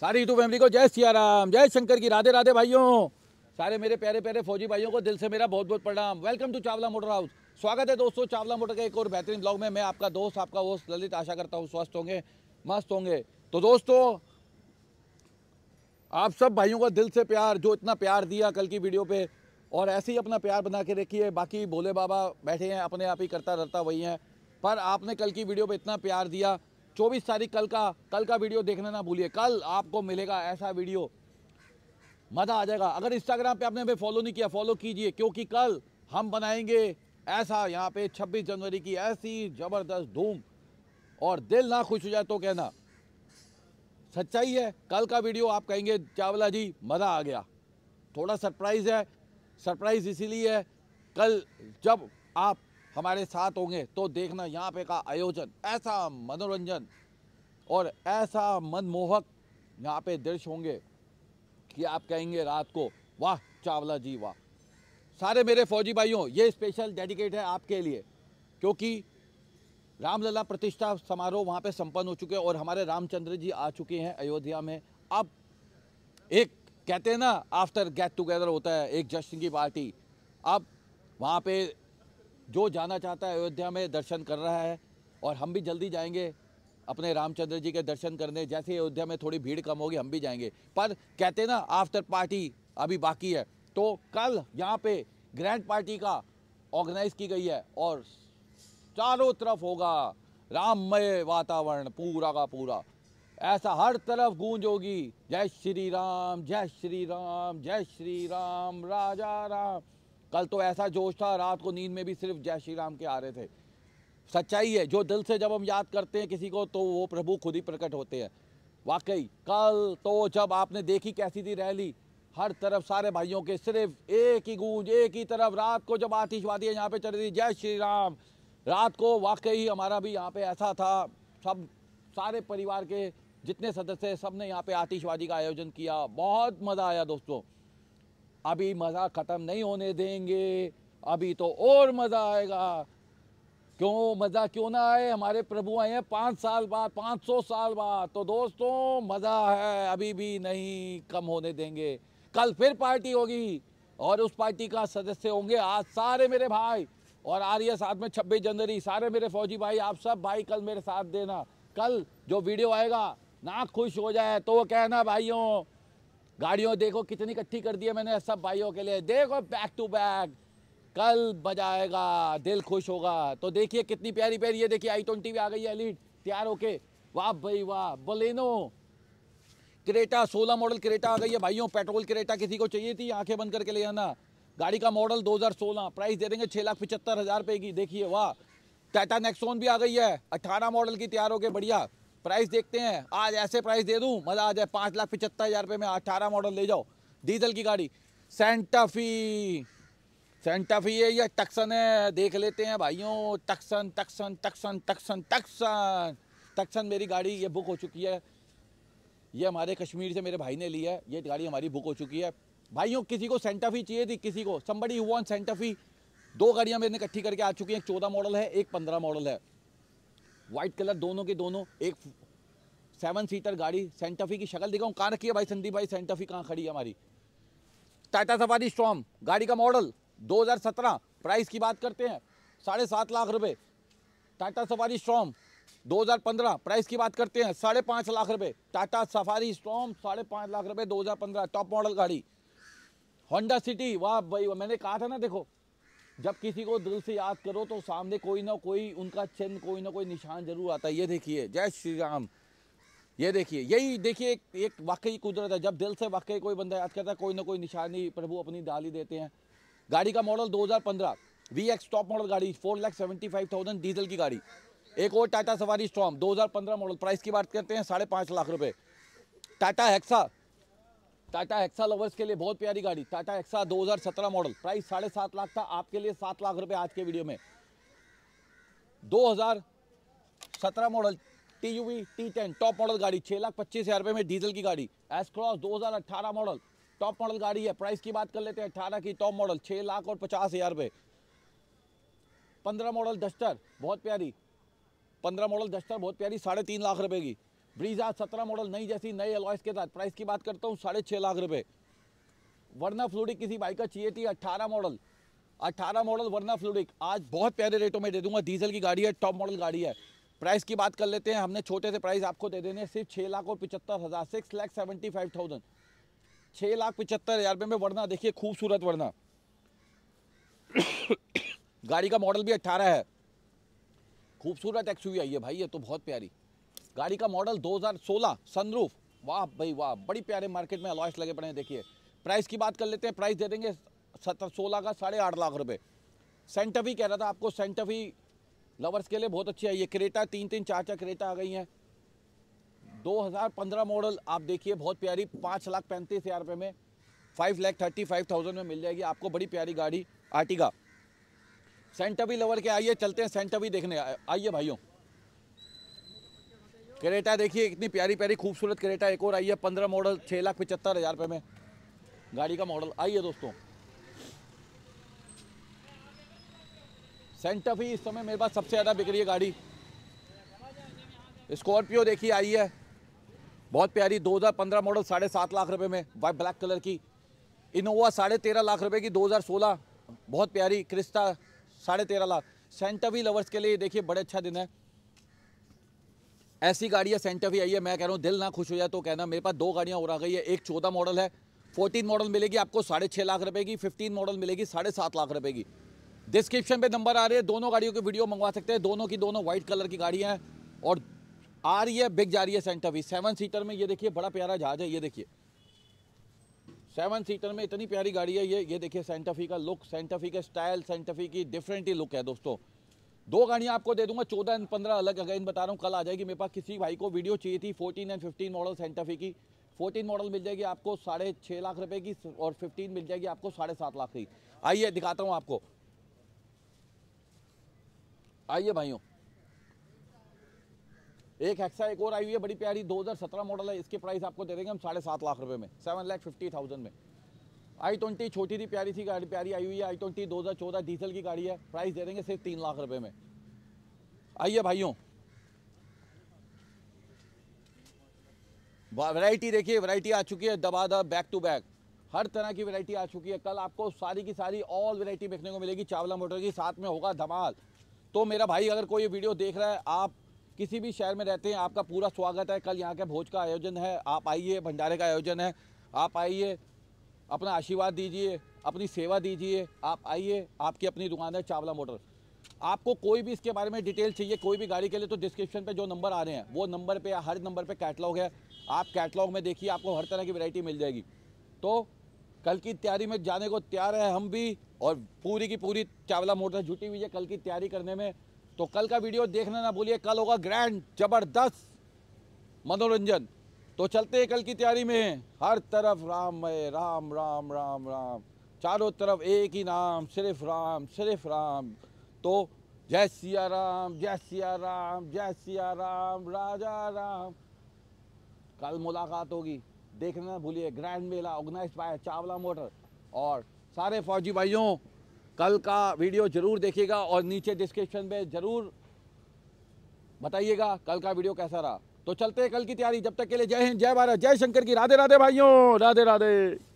सारी YouTube family को जय सिया राम जय शंकर की राधे राधे भाइयों सारे मेरे प्यारे प्यारे फौजी भाइयों को दिल से मेरा बहुत बहुत प्रणाम welcome to Chawla motor house स्वागत है दोस्तों चावला मोटर का एक और बेहतरीन ब्लॉग में मैं आपका दोस्त आपका दोस्त ललित आशा करता हूँ स्वस्थ होंगे मस्त होंगे तो दोस्तों आप सब भाइयों का दिल से प्यार जो इतना प्यार दिया कल की वीडियो पर और ऐसे ही अपना प्यार बना के रखिए बाकी भोले बाबा बैठे हैं अपने आप ही करता रहता वही हैं पर आपने कल की वीडियो पर इतना प्यार दिया चौबीस तारीख कल का कल का वीडियो देखना ना भूलिए कल आपको मिलेगा ऐसा वीडियो मज़ा आ जाएगा अगर इंस्टाग्राम पे आपने हमें फॉलो नहीं किया फॉलो कीजिए क्योंकि कल हम बनाएंगे ऐसा यहाँ पे 26 जनवरी की ऐसी ज़बरदस्त धूम और दिल ना खुश हो जाए तो कहना सच्चाई है कल का वीडियो आप कहेंगे चावला जी मज़ा आ गया थोड़ा सरप्राइज़ है सरप्राइज़ इसीलिए है कल जब आप हमारे साथ होंगे तो देखना यहाँ पे का आयोजन ऐसा मनोरंजन और ऐसा मनमोहक यहाँ पे दृश्य होंगे कि आप कहेंगे रात को वाह चावला जी वाह सारे मेरे फौजी भाइयों ये स्पेशल डेडिकेट है आपके लिए क्योंकि रामलला प्रतिष्ठा समारोह वहाँ पे संपन्न हो चुके हैं और हमारे रामचंद्र जी आ चुके हैं अयोध्या में अब एक कहते हैं ना आफ्टर गेट टुगेदर होता है एक जश्न की पार्टी अब वहाँ पे जो जाना चाहता है अयोध्या में दर्शन कर रहा है और हम भी जल्दी जाएंगे अपने रामचंद्र जी के दर्शन करने जैसे ही अयोध्या में थोड़ी भीड़ कम होगी हम भी जाएंगे पर कहते ना आफ्टर पार्टी अभी बाकी है तो कल यहाँ पे ग्रैंड पार्टी का ऑर्गेनाइज की गई है और चारों तरफ होगा राममय वातावरण पूरा का पूरा ऐसा हर तरफ गूंज होगी जय श्री राम जय श्री राम जय श्री राम राजा राम कल तो ऐसा जोश था रात को नींद में भी सिर्फ जय श्री राम के आ रहे थे सच्चाई है जो दिल से जब हम याद करते हैं किसी को तो वो प्रभु खुद ही प्रकट होते हैं वाकई कल तो जब आपने देखी कैसी थी रैली हर तरफ सारे भाइयों के सिर्फ एक ही गूंज एक ही तरफ रात को जब आतिशबाजी यहाँ पे चल रही थी जय श्री राम रात को वाकई हमारा भी यहाँ पे ऐसा था सब सारे परिवार के जितने सदस्य सब ने यहाँ पे आतिशबाजी का आयोजन किया बहुत मज़ा आया दोस्तों अभी मज़ा ख़त्म नहीं होने देंगे अभी तो और मज़ा आएगा क्यों मज़ा क्यों ना आए हमारे प्रभु आए हैं पाँच साल बाद पाँच सौ साल बाद तो दोस्तों मज़ा है अभी भी नहीं कम होने देंगे कल फिर पार्टी होगी और उस पार्टी का सदस्य होंगे आज सारे मेरे भाई और आ रही है साथ में छब्बीस जनवरी सारे मेरे फौजी भाई आप सब भाई कल मेरे साथ देना कल जो वीडियो आएगा ना खुश हो जाए तो वो कहना भाइयों गाड़ियों देखो कितनी इकट्ठी कर दी है मैंने सब भाइयों के लिए देखो बैक टू बैक कल बजाएगा दिल खुश होगा तो देखिए कितनी प्यारी प्यारी है देखिए आई ट्वेंटी भी आ गई है एलिट तैयार होके वाह भाई वाह बलेनो क्रेटा सोलह मॉडल क्रेटा आ गई है भाइयों पेट्रोल क्रेटा किसी को चाहिए थी आंखें बंद करके ले आना गाड़ी का मॉडल 2016 प्राइस दे देंगे छः लाख पचहत्तर हज़ार रुपये की देखिए वाह टाटा नेक्सोन भी आ गई है अट्ठारह मॉडल की तैयार हो गए बढ़िया प्राइस देखते हैं आज ऐसे प्राइस दे दूँ मज़ा आ जाए पाँच लाख पचहत्तर हज़ार रुपये में अठारह मॉडल ले जाओ डीजल की गाड़ी सेंटाफी सेंटाफी है या टक्सन है देख लेते हैं भाइयों Tucson Tucson Tucson Tucson Tucson Tucson मेरी गाड़ी ये बुक हो चुकी है ये हमारे कश्मीर से मेरे भाई ने ली है ये गाड़ी हमारी बुक हो चुकी है भाइयों किसी को सेंटाफी चाहिए थी किसी को संबड़ी हुआ सेंटाफी दो गाड़ियाँ मैंने इकट्ठी करके आ चुकी हैं एक चौदह मॉडल है एक पंद्रह मॉडल है वाइट कलर दोनों के दोनों एक सेवन सीटर गाड़ी सेंटाफी की शक्ल दिखाऊँ कहाँ रखी है भाई संदीप भाई सेंटाफी कहाँ खड़ी है हमारी टाटा सफारी स्ट्रॉम गाड़ी का मॉडल 2017 प्राइस की बात करते हैं साढ़े सात लाख रुपए टाटा सफारी स्ट्रॉम 2015 प्राइस की बात करते हैं साढ़े पाँच लाख रुपए टाटा सफारी स्ट्रॉम साढ़े पाँच लाख रुपए 2015 टॉप मॉडल गाड़ी होंडा सिटी वाह भाई मैंने कहा था ना देखो जब किसी को दिल से याद करो तो सामने कोई ना कोई उनका चिन्ह कोई ना कोई निशान जरूर आता है ये देखिए जय श्री राम ये देखिए यही देखिए एक, एक वाकई कुदरत है जब दिल से वाकई कोई बंदा याद करता है कोई ना कोई निशानी प्रभु अपनी डाली देते हैं गाड़ी का model 2015 V X top model गाड़ी four lakh seventy five thousand diesel की गाड़ी एक और टाटा सवारी स्टॉम 2015 मॉडल प्राइस की बात करते हैं साढ़े पाँच लाख रुपए Tata Hexa Tata Hexa lovers के लिए बहुत प्यारी गाड़ी टाटा एक्सा 2017 मॉडल प्राइस साढ़े सात लाख था आपके लिए सात लाख रुपए आज के वीडियो में 2017 model T U V T ten top model गाड़ी छः लाख पच्चीस हज़ार रुपये में डीजल की गाड़ी S Cross 2018 model top model गाड़ी है प्राइस की बात कर लेते हैं अठारह की टॉप मॉडल छः लाख और पचास हज़ार रुपये पंद्रह मॉडल डस्टर बहुत प्यारी पंद्रह मॉडल डस्टर बहुत प्यारी साढ़े तीन लाख रुपये की ब्रीजा सत्रह मॉडल नई जैसी नए अलॉयस के साथ प्राइस की बात करता हूँ साढ़े छः लाख रुपये वरना फ्लूडिक किसी बाइक का चाहिए थी अट्ठारह मॉडल अट्ठारह मॉडल वरना फ्लूडिक आज बहुत प्यारे रेटों में दे दूंगा डीजल की गाड़ी है टॉप मॉडल गाड़ी है प्राइस की बात कर लेते हैं हमने छोटे से प्राइस आपको दे देने सिर्फ छः लाख और पिचहत्तर हज़ार six lakh seventy five thousand छः लाख पिचहत्तर हज़ार रुपये में वरना देखिए खूबसूरत वरना गाड़ी का मॉडल भी अट्ठारह है खूबसूरत एक्स है भाई ये तो बहुत प्यारी गाड़ी का मॉडल 2016 सनरूफ वाह भाई वाह बड़ी प्यारे मार्केट में अलॉयस लगे पड़े हैं देखिए प्राइस की बात कर लेते हैं प्राइस दे देंगे सत्रह सोलह का साढ़े आठ लाख रुपये सेंटफी कह रहा था आपको सेंटफी लवर्स के लिए बहुत अच्छी है ये क्रेटा तीन तीन चार चार क्रेटा आ गई हैं 2015 मॉडल आप देखिए बहुत प्यारी पाँच लाख पैंतीस हज़ार रुपये में five lakh thirty five thousand में मिल जाएगी आपको बड़ी प्यारी गाड़ी आर्टिगा सेंटवी लवर के आइए चलते हैं सेंटवी देखने आइए भाइयों करेटा देखिए इतनी प्यारी प्यारी खूबसूरत करेटा एक और आई है पंद्रह मॉडल छः लाख पचहत्तर हज़ार रुपये में गाड़ी का मॉडल आई है दोस्तों सेंटफ ही इस समय मेरे पास सबसे ज़्यादा बिक रही है गाड़ी स्कॉर्पियो देखिए आई है बहुत प्यारी 2015 मॉडल साढ़े सात लाख रुपए में वाइट ब्लैक कलर की इनोवा साढ़े तेरह लाख रुपए की 2016 बहुत प्यारी क्रिस्टा साढ़े तेरह लाख भी लवर्स के लिए देखिए बड़े अच्छा दिन है ऐसी गाड़ियाँ सेंटर भी आई है मैं कह रहा हूँ दिल ना खुश हो जाए तो कहना मेरे पास दो गाड़ियाँ और आ गई है एक चौदह मॉडल है फोर्टीन मॉडल मिलेगी आपको साढ़े छः लाख रुपए की फिफ्टीन मॉडल मिलेगी साढ़े सात लाख रुपए की डिस्क्रिप्शन पे नंबर आ रहे हैं दोनों गाड़ियों की वीडियो मंगवा सकते हैं दोनों की दोनों व्हाइट कलर की गाड़ियाँ हैं और आ रही है बिग जा रही है सेंटर भी सेवन सीटर में ये देखिए बड़ा प्यारा जहाज है ये देखिए सेवन सीटर में इतनी प्यारी गाड़ी है ये ये देखिए सेंटाफी का लुक सेंटाफी का स्टाइल सेंटाफी की डिफरेंट ही लुक है दोस्तों दो गाड़ियाँ आपको दे दूंगा चौदह एंड पंद्रह अलग इन बता रहा हूँ कल आ जाएगी मेरे पास किसी भाई को वीडियो चाहिए थी fourteen and fifteen model Santa Fe की फोर्टीन मॉडल मिल जाएगी आपको साढ़े छः लाख रुपए की और फिफ्टीन मिल जाएगी आपको साढ़े सात लाख की आइए दिखाता हूँ आपको आइए भाइयों एक हेक्सा एक और आई हुई है बड़ी प्यारी दो मॉडल है इसके प्राइस आपको दे देंगे हम साढ़े सात लाख रुपए में सेवन लैख फिफ्टी थाउजेंड में आई ट्वेंटी छोटी थी प्यारी थी गाड़ी प्यारी आई हुई है आई ट्वेंटी दो हज़ार चौदह डीजल की गाड़ी है प्राइस दे देंगे सिर्फ तीन लाख रुपए में आइए भाइयों वैरायटी देखिए वैरायटी आ चुकी है दबा दब बैक टू बैक हर तरह की वैरायटी आ चुकी है कल आपको सारी की सारी ऑल वैरायटी देखने को मिलेगी चावला मोटर की साथ में होगा धमाल तो मेरा भाई अगर कोई वीडियो देख रहा है आप किसी भी शहर में रहते हैं आपका पूरा स्वागत है कल यहाँ के भोज का आयोजन है आप आइए भंडारे का आयोजन है आप आइए अपना आशीर्वाद दीजिए अपनी सेवा दीजिए आप आइए आपकी अपनी दुकान है चावला मोटर आपको कोई भी इसके बारे में डिटेल चाहिए कोई भी गाड़ी के लिए तो डिस्क्रिप्शन पे जो नंबर आ रहे हैं वो नंबर पे हर नंबर पे कैटलॉग है आप कैटलॉग में देखिए आपको हर तरह की वैरायटी मिल जाएगी तो कल की तैयारी में जाने को तैयार है हम भी और पूरी की पूरी चावला मोटर जुटी हुई है कल की तैयारी करने में तो कल का वीडियो देखना ना भूलिए कल होगा ग्रैंड जबरदस्त मनोरंजन तो चलते कल की तैयारी में हर तरफ राम मय राम राम राम राम चारों तरफ एक ही नाम सिर्फ राम सिर्फ राम तो जय सिया राम जय सिया राम जय सिया राम राजा राम कल मुलाकात होगी देखना भूलिए ग्रैंड मेला ऑर्गेनाइज बाय चावला मोटर और सारे फौजी भाइयों कल का वीडियो ज़रूर देखिएगा और नीचे डिस्क्रिप्शन में ज़रूर बताइएगा कल का वीडियो कैसा रहा तो चलते हैं कल की तैयारी जब तक के लिए जय हिंद जय भारत जय शंकर की राधे राधे भाइयों राधे राधे